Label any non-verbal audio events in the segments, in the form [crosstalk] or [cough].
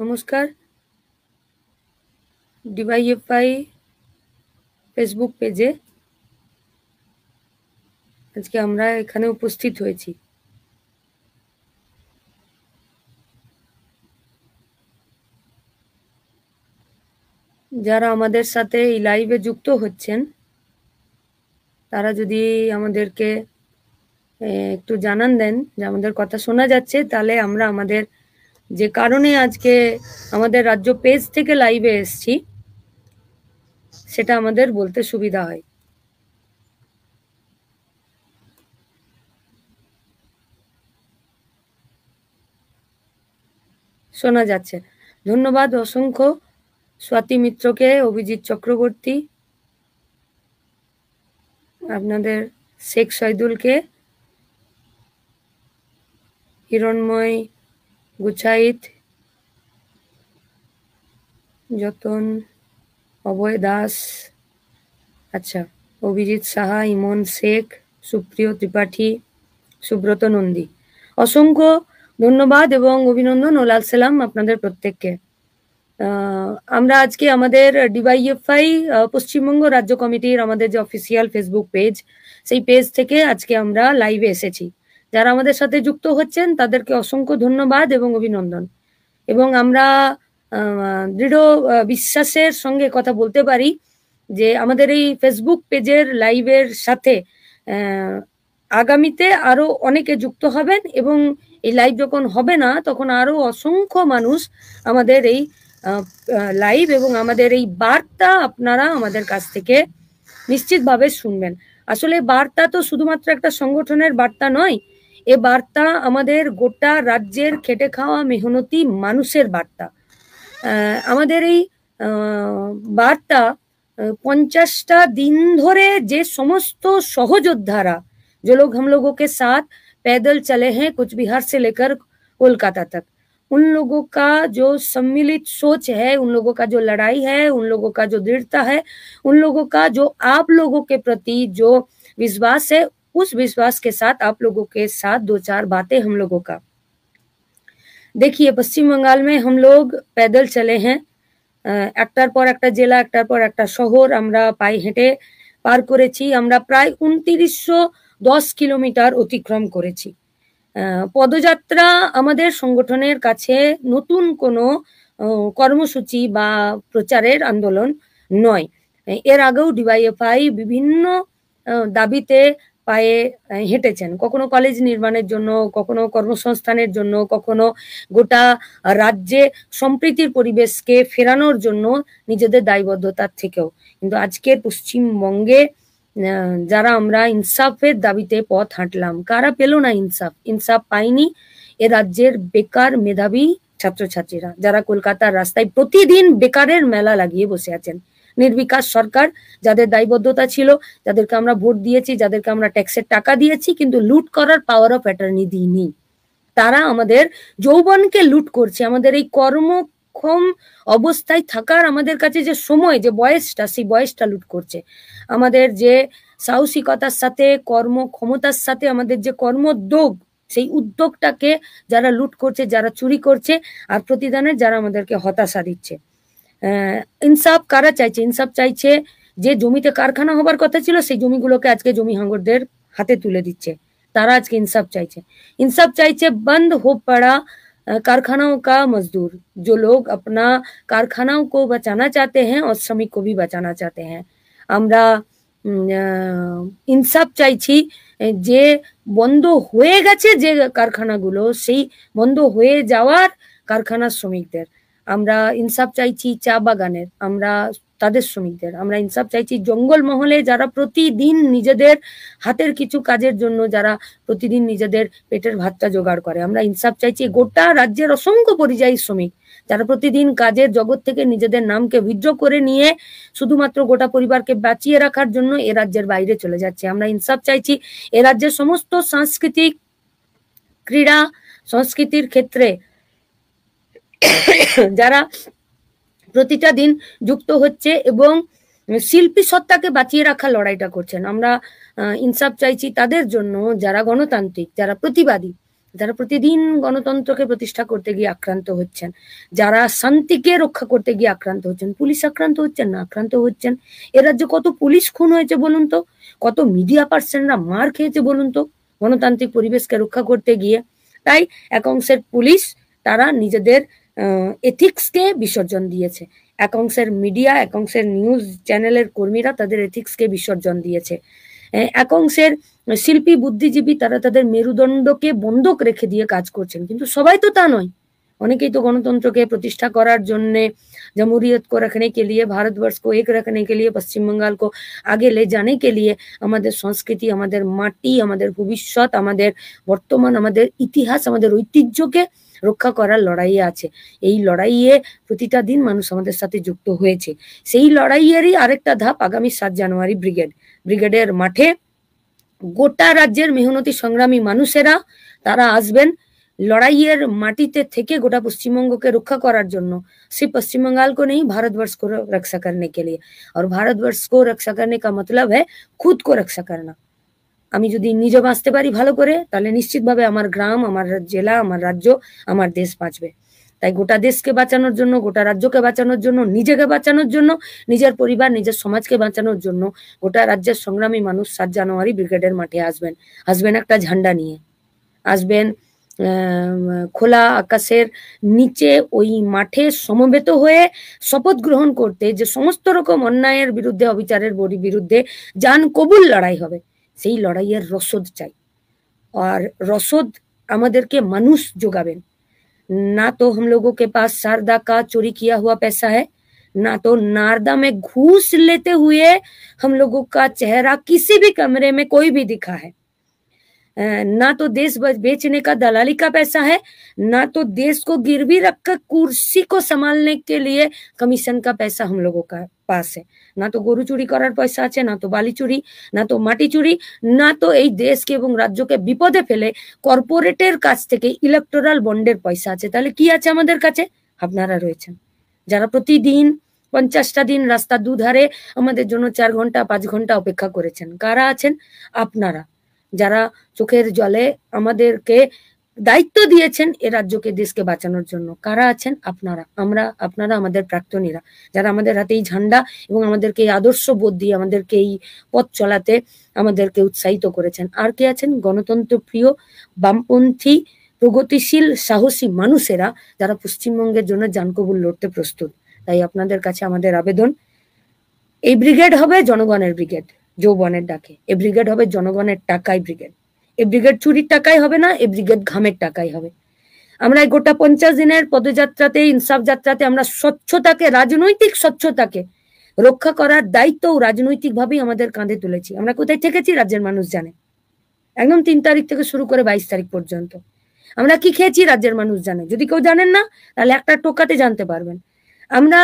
নমস্কার ডিভাইএফআই ফেসবুক পেজে আজকে আমরা এখানে উপস্থিত হয়েছি যারা আমাদের সাথে এই লাইভে যুক্ত হচ্ছেন তারা যদি আমাদেরকে একটু জানান দেন যে আমাদের কথা শোনা যাচ্ছে তাহলে আমরা আমাদের যে কারণে আজকে আমাদের রাজ্য পেজ থেকে লাইভে এসছি সেটা আমাদের বলতে সুবিধা হয় শোনা যাচ্ছে ধন্যবাদ অসংখ্য স্বাতি মিত্রকে অভিজিৎ চক্রবর্তী আপনাদের শেখ সৈদুলকে হিরণময় গুছাইত যতন অভয় দাস আচ্ছা অভিজিৎ সাহা ইমন শেখ সুপ্রিয় ত্রিপাঠী সুব্রত নন্দী অসংখ্য ধন্যবাদ এবং অভিনন্দন ও লাল সালাম আপনাদের প্রত্যেককে আমরা আজকে আমাদের ডিওয়াইএফআই পশ্চিমবঙ্গ রাজ্য কমিটির আমাদের যে অফিসিয়াল ফেসবুক পেজ সেই পেজ থেকে আজকে আমরা লাইভে এসেছি যারা আমাদের সাথে যুক্ত হচ্ছেন তাদেরকে অসংখ্য ধন্যবাদ এবং অভিনন্দন এবং আমরা দৃঢ় বিশ্বাসের সঙ্গে কথা বলতে পারি যে আমাদের এই ফেসবুক পেজের লাইভের সাথে আগামীতে আরো অনেকে যুক্ত হবেন এবং এই লাইভ যখন হবে না তখন আরো অসংখ্য মানুষ আমাদের এই লাইভ এবং আমাদের এই বার্তা আপনারা আমাদের কাছ থেকে নিশ্চিতভাবে শুনবেন আসলে বার্তা তো শুধুমাত্র একটা সংগঠনের বার্তা নয় এ বার্তা আমাদের গোটা রাজ্যের খেটে খাওয়া মেহনতি মানুষের বার্তা আমাদের এই বার্তা পঞ্চাশটা दिन ধরে যে সমস্ত সহযোদ্ধারা जो लोग हम लोगों के साथ पैदल चले हैं कुछ बिहार से लेकर कोलकाता तक उन लोगों का जो सम्मिलित सोच है उन लोगों का जो लड़ाई है उन लोगों का जो दृढ़ता है उन लोगों का जो आप लोगों के प्रति जो विश्वास है उस विश्वास के साथ आप लोगों के साथ दो चार बातें हम लोगों का देखिए पश्चिम बंगाल में हम लोग पैदल चले हैं একটার পর একটা জেলা একটার পর একটা শহর আমরা পায়ে হেঁটে পার করেছি আমরা প্রায় উনত্রিশশো দশ কিলোমিটার অতিক্রম করেছি পদযাত্রা আমাদের সংগঠনের কাছে নতুন কোনো কর্মসূচি বা প্রচারের আন্দোলন নয় এর আগেও ডিওয়াইএফআই বিভিন্ন দাবিতে পায়ে হেঁটেছেন কখনো কলেজ নির্মাণের জন্য কখনো কর্মসংস্থানের জন্য কখনো গোটা রাজ্যে সম্প্রীতির পরিবেশকে ফেরানোর জন্য নিজেদের দায়বদ্ধতার থেকেও কিন্তু আজকে পশ্চিমবঙ্গে যারা আমরা ইনসাফের দাবিতে পথ হাঁটলাম কারা পেল না ইনসাফ ইনসাফ পাইনি এ রাজ্যের বেকার মেধাবী ছাত্রছাত্রীরা যারা কলকাতার রাস্তায় প্রতিদিন বেকারের মেলা লাগিয়ে বসে আছেন নির্বিকাশ সরকার যাদের দায়বদ্ধতা ছিল যাদেরকে আমরা ভোট দিয়েছি যাদেরকে আমরা ট্যাক্সের টাকা দিয়েছি কিন্তু লুট করার পাওয়ার অফ অ্যাটর্নি দিইনি তারা আমাদের যৌবনকে লুট করছে আমাদের এই কর্ম অবস্থায় থাকার আমাদের কাছে যে সময় যে বয়সটা সেই বয়সটা লুট করছে আমাদের যে সাহসিকতার সাথে কর্ম ক্ষমতার সাথে আমাদের যে কর্মোদ্যোগ সেই উদ্যোগটাকে যারা লুট করছে যারা চুরি করছে আর প্রতিদানের যারা আমাদেরকে হতাশা দিচ্ছে ইনসাফ কারা চাইছে ইনসাফ চাইছে যে জমিতে কারখানা হবার কথা ছিল সেই জমিগুলোকে আজকে জমি হাঙ্গরদের হাতে তুলে দিচ্ছে তারা আজকে इंसाफ चाहिए इंसाफ चाहिए बंद हो पड़ा कारखानाओं का मजदूर जो लोग अपना कारखानाओं को बचाना चाहते हैं और श्रमिक को भी बचाना चाहते हैं আমরা ইনসাফ চাইছি যে বন্ধ হয়ে গেছে যে কারখানাগুলো সেই বন্ধ হয়ে যাওয়ার কারখানা শ্রমিকদের আমরা ইনসাফ চাইছি চা বাগানের আমরা তাদের শ্রমিকদের আমরা ইনসাফ চাইছি জঙ্গল মহলে যারা প্রতিদিন নিজেদের হাতের কিছু কাজের জন্য যারা প্রতিদিন নিজেদের পেটের ভাতটা জোগাড় করে আমরা ইনসাফ চাইছি গোটা রাজ্যের অসংখ্য পরিযায়ী শ্রমিক যারা প্রতিদিন কাজের জগৎ থেকে নিজেদের নামকে বিদ্রোহ করে নিয়ে শুধুমাত্র গোটা পরিবারকে বাঁচিয়ে রাখার জন্য এ রাজ্যের বাইরে চলে যাচ্ছে আমরা ইনসাফ চাইছি এ রাজ্যের সমস্ত সাংস্কৃতিক ক্রীড়া সংস্কৃতির ক্ষেত্রে [coughs] যারা প্রতিটা দিন যুক্ত হচ্ছে এবং শিল্পী সত্তাকে বাঁচিয়ে রাখা লড়াইটা করছেন আমরা ইনসাফ চাইছি তাদের জন্য যারা গণতান্ত্রিক যারা প্রতিবাদী যারা প্রতিদিন গণতন্ত্রকে প্রতিষ্ঠা করতে গিয়ে আক্রান্ত হচ্ছেন যারা শান্তিকে রক্ষা করতে গিয়ে আক্রান্ত হচ্ছেন পুলিশ আক্রান্ত হচ্ছেন না আক্রান্ত হচ্ছেন এ রাজ্যে কত পুলিশ খুন হয়েছে বলুন তো কত মিডিয়া পার্সনরা মার খেয়েছে বলুন তো গণতান্ত্রিক পরিবেশকে রক্ষা করতে গিয়ে তাই এক অংশের পুলিশ তারা নিজেদের এথিক্সকে বিসর্জন দিয়েছে এক মিডিয়া এক নিউজ চ্যানেলের কর্মীরা তাদের এথিক্সকে বিসর্জন দিয়েছে এক শিল্পী বুদ্ধিজীবী তারা তাদের মেরুদণ্ডকে বন্ধক রেখে দিয়ে কাজ করছেন কিন্তু সবাই তো তা নয় অনেকেই তো গণতন্ত্রকে প্রতিষ্ঠা করার জন্য জমুরিয়ত কো রাখনে কে লিয়ে ভারতবর্ষ কো এক রাখনে কে লিয়ে पश्चिम बंगाल को आगे ले जाने के আমাদের সংস্কৃতি আমাদের মাটি আমাদের ভবিষ্যৎ আমাদের বর্তমান আমাদের ইতিহাস আমাদের ঐতিহ্যকে রক্ষা করার লড়াইয়ে আছে এই লড়াইয়ে প্রতিটা দিন মানুষ আমাদের সাথে যুক্ত হয়েছে সেই লড়াইয়েরই আরেকটা ধাপ আগামী সাত জানুয়ারি ব্রিগেড ব্রিগেডের মাঠে গোটা রাজ্যের মেহনতি সংগ্রামী মানুষেরা তারা আসবেন লড়াইয়ের মাটিতে থেকে গোটা পশ্চিমবঙ্গকে রক্ষা করার জন্য সে পশ্চিমবঙ্গাল কো নেই ভারতবর্ষ কো রক্ষা रक्षा करने के लिए রক্ষা भारतवर्ष को रक्षा करने का मतलब है खुद আমি যদি নিজে বাঁচতে পারি ভালো করে তাহলে নিশ্চিতভাবে আমার গ্রাম আমার জেলা আমার রাজ্য আমার দেশ বাঁচবে তাই গোটা দেশকে বাঁচানোর জন্য গোটা রাজ্যকে বাঁচানোর জন্য নিজেকে বাঁচানোর জন্য নিজের পরিবার নিজের সমাজকে বাঁচানোর জন্য গোটা রাজ্যের সংগ্রামী মানুষ সাত জানুয়ারি ব্রিগেডের মাঠে আসবেন আসবেন একটা ঝান্ডা নিয়ে আসবেন খোলা আকাশের নিচে ওই মাঠে সমবেত হয়ে শপথ গ্রহণ করতে যে সমস্ত রকম অন্যায়ের বিরুদ্ধে অবিচারের বিরুদ্ধে যান কবুল লড়াই হবে সেই লড়াইয়ের রসদ চাই और रसद আমাদের কে মানুষ যোগাবেন না তো हम लोगों के पास शारदा का चोरी किया हुआ पैसा है ना तो नारदा में घूस लेते हुए हम लोगों का चेहरा किसी भी कमरे में कोई भी दिखा है ना तो देश बेचने का दलाली का पैसा है ना तो देश को गिरवी रखकर कुर्सी को संभालने के लिए कमीशन का पैसा हम लोगों का पास है ना तो गोरु चूरी कर पैसा अच्छे ना तो बाली चूरी ना तो माटी चूरी ना तो यही देश के एवं राज्य के विपदे फेले कर्पोरेटर का इलेक्टोरल बंडर पैसा आज तेल की रही जरा प्रतिदिन पंचाशा दिन रास्ता दूधारे चार घंटा पांच घंटा अपेक्षा करा आपनारा যারা চোখের জলে আমাদেরকে দায়িত্ব দিয়েছেন এ রাজ্যকে দেশকে বাঁচানোর জন্য কারা আছেন আপনারা আমরা আপনারা আমাদের প্রাক্তনীরা যারা আমাদের হাতে এই ঝান্ডা এবং আমাদেরকে এই আদর্শ বোধ দিয়ে আমাদেরকে এই পথ চলাতে আমাদেরকে উৎসাহিত করেছেন আর কে আছেন গণতন্ত্র প্রিয় বামপন্থী প্রগতিশীল সাহসী মানুষেরা যারা পশ্চিমবঙ্গের জন্য জানকবুল লড়তে প্রস্তুত তাই আপনাদের কাছে আমাদের আবেদন এই ব্রিগেড হবে জনগণের ব্রিগেড যৌবনের ডাকে এ ব্রিগেড হবে জনগণের টাকাই ব্রিগেড এ ব্রিগেড চুরির টাকাই হবে না এ ব্রিগেড ঘামের টাকাই হবে আমরা গোটা পঞ্চাশ দিনের পদযাত্রাতে ইনসাফ যাত্রাতে আমরা স্বচ্ছতাকে রাজনৈতিক স্বচ্ছতাকে রক্ষা করার দায়িত্বও রাজনৈতিকভাবেই আমাদের কাঁধে তুলেছি আমরা কোথায় থেকেছি রাজ্যের মানুষ জানে একদম তিন তারিখ থেকে শুরু করে বাইশ তারিখ পর্যন্ত আমরা কি খেয়েছি রাজ্যের মানুষ জানে যদি কেউ জানেন না তাহলে একটা টোকাতে জানতে পারবেন আমরা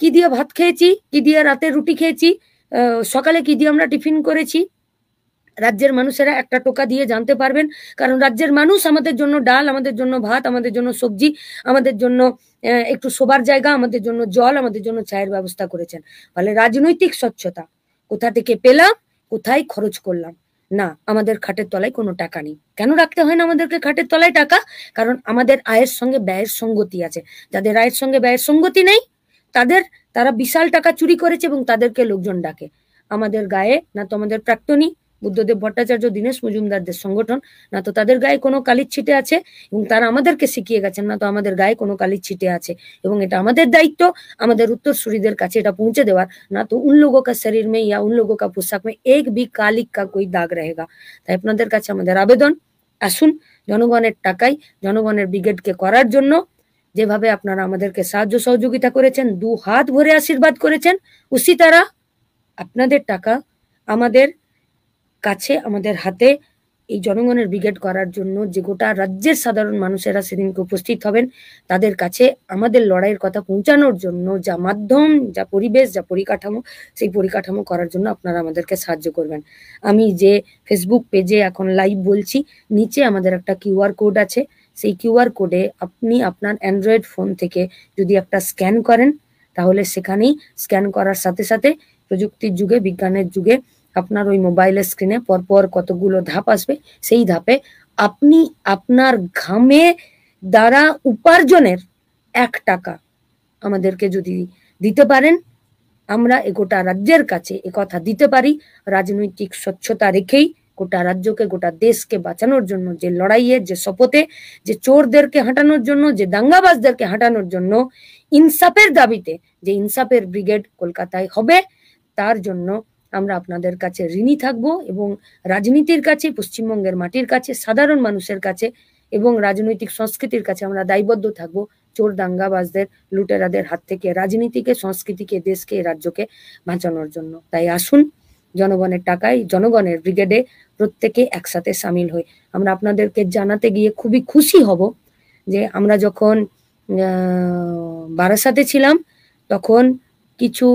কি দিয়ে ভাত খেয়েছি কি দিয়ে রাতে রুটি খেয়েছি সকালে কি দিয়ে আমরা টিফিন করেছি রাজ্যের মানুষেরা একটা টোকা দিয়ে জানতে পারবেন কারণ রাজ্যের মানুষ আমাদের জন্য ডাল আমাদের জন্য ভাত আমাদের জন্য সবজি আমাদের জন্য একটু শোবার জায়গা আমাদের জন্য জল আমাদের জন্য চায়ের ব্যবস্থা করেছেন ফলে রাজনৈতিক স্বচ্ছতা কোথা থেকে পেলাম কোথায় খরচ করলাম না আমাদের খাটের তলায় কোনো টাকা নেই কেন রাখতে হয় না আমাদেরকে খাটের তলায় টাকা কারণ আমাদের আয়ের সঙ্গে ব্যয়ের সঙ্গতি আছে যাদের আয়ের সঙ্গে ব্যয়ের সঙ্গতি নেই তাদের তারা বিশাল টাকা চুরি করেছে এবং তাদেরকে লোকজন ডাকে আমাদের গায়ে না তো আমাদের প্রাক্তনী বুদ্ধদেব ভট্টাচার্য দীনেশ মজুমদারদের সংগঠন না তো তাদের গায়ে কোনো কালির ছিটে আছে এবং তারা আমাদেরকে শিখিয়ে গেছেন না তো আমাদের গায়ে কোনো কালির ছিটে আছে এবং এটা আমাদের দায়িত্ব আমাদের উত্তরসূরিদের কাছে এটা পৌঁছে দেওয়ার না তো উন লোক শরীর মে ইয়া উন লোক কা পোশাক মে এক বি কালিক কা কই দাগ রহেগা তাই আপনাদের কাছে আমাদের আবেদন আসুন জনগণের টাকায় জনগণের ব্রিগেডকে করার জন্য যেভাবে আপনারা আমাদেরকে সাহায্য সহযোগিতা করেছেন দু হাত ভরে আশীর্বাদ করেছেন উসি তারা আপনাদের টাকা আমাদের কাছে আমাদের হাতে এই জনগণের ব্রিগেড করার জন্য যে গোটা রাজ্যের সাধারণ মানুষেরা সেদিনকে উপস্থিত হবেন তাদের কাছে আমাদের লড়াইয়ের কথা পৌঁছানোর জন্য যা মাধ্যম যা পরিবেশ যা পরিকাঠামো সেই পরিকাঠামো করার জন্য আপনারা আমাদেরকে সাহায্য করবেন আমি যে ফেসবুক পেজে এখন লাইভ বলছি নিচে আমাদের একটা কিউআর কোড আছে সেই কিউআর কোডে আপনি আপনার অ্যান্ড্রয়েড ফোন থেকে যদি একটা স্ক্যান করেন তাহলে সেখানেই স্ক্যান করার সাথে সাথে প্রযুক্তির যুগে বিজ্ঞানের যুগে আপনার ওই মোবাইলের স্ক্রিনে পরপর কতগুলো ধাপ আসবে সেই ধাপে আপনি আপনার ঘামে দ্বারা উপার্জনের এক টাকা আমাদেরকে যদি দিতে পারেন আমরা এ গোটা রাজ্যের কাছে একথা দিতে পারি রাজনৈতিক স্বচ্ছতা রেখেই গোটা রাজ্যকে গোটা দেশকে বাঁচানোর জন্য যে লড়াইয়ে যে শপথে যে চোরদেরকে হাঁটানোর জন্য যে দাঙ্গাবাজদেরকে হাঁটানোর জন্য ইনসাফের দাবিতে যে ইনসাফের ব্রিগেড কলকাতায় হবে তার জন্য আমরা আপনাদের কাছে ঋণী থাকব এবং রাজনীতির কাছে পশ্চিমবঙ্গের মাটির কাছে সাধারণ মানুষের কাছে এবং রাজনৈতিক সংস্কৃতির কাছে আমরা দায়বদ্ধ থাকব চোর দাঙ্গাবাজদের লুটেরাদের হাত থেকে রাজনীতিকে সংস্কৃতিকে দেশকে রাজ্যকে বাঁচানোর জন্য তাই আসুন জনগণের টাকায় জনগণের ব্রিগেডে প্রত্যেকে একসাথে সামিল হই আমরা আপনাদেরকে জানাতে গিয়ে খুবই খুশি হব যে আমরা যখন বারাসাতে ছিলাম তখন কিছু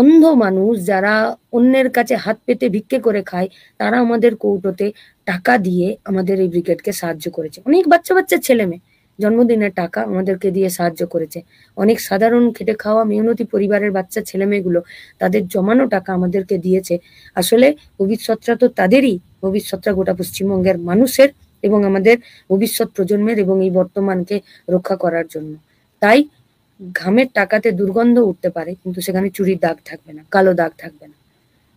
অন্ধ মানুষ যারা অন্যের কাছে হাত পেতে ভিক্ষে করে খায় তারা আমাদের কৌটোতে টাকা দিয়ে আমাদের এই ব্রিগেডকে সাহায্য করেছে অনেক বাচ্চা বাচ্চা ছেলে মেয়ে জন্মদিনের টাকা আমাদেরকে দিয়ে সাহায্য করেছে অনেক সাধারণ খেটে খাওয়া মেহনতি পরিবারের বাচ্চা ছেলে মেয়েগুলো তাদের জমানো টাকা আমাদেরকে দিয়েছে আসলে ভবিষ্যৎটা তো তাদেরই ভবিষ্যৎটা গোটা পশ্চিমবঙ্গের মানুষের এবং আমাদের ভবিষ্যৎ প্রজন্মের এবং এই বর্তমানকে রক্ষা করার জন্য তাই ঘামের টাকাতে দুর্গন্ধ উঠতে পারে কিন্তু সেখানে চুরির দাগ থাকবে না কালো দাগ থাকবে না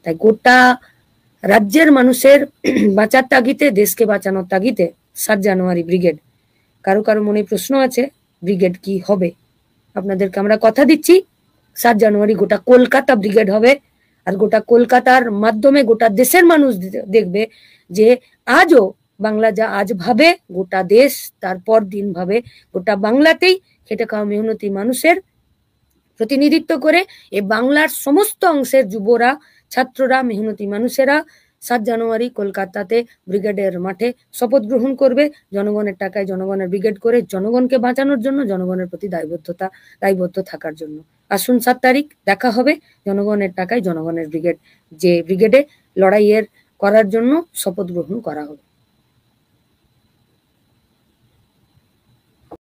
তাই গোটা রাজ্যের মানুষের বাঁচার তাগিতে দেশকে বাঁচানোর তাগিতে সাত জানুয়ারি ব্রিগেড কারো কারো মনে প্রশ্ন আছে ব্রিগেড কি হবে আপনাদেরকে আমরা কথা দিচ্ছি সাত জানুয়ারি গোটা কলকাতা ব্রিগেড হবে আর গোটা কলকাতার মাধ্যমে গোটা দেশের মানুষ দেখবে যে আজও বাংলা যা আজ ভাবে গোটা দেশ তারপর দিন ভাবে গোটা বাংলাতেই খেটে খাওয়া মেহনতি মানুষের প্রতিনিধিত্ব করে এ বাংলার সমস্ত অংশের যুবরা ছাত্ররা মেহনতি মানুষেরা সাত জানুয়ারি কলকাতাতে ব্রিগেডের মাঠে শপথ গ্রহণ করবে জনগণের টাকায় জনগণের ব্রিগেড করে জনগণকে বাঁচানোর জন্য জনগণের প্রতি দায়বদ্ধতা দায়বদ্ধ থাকার জন্য আসুন সাত তারিখ দেখা হবে জনগণের টাকায় জনগণের ব্রিগেড যে ব্রিগেডে লড়াইয়ের করার জন্য শপথ গ্রহণ করা হবে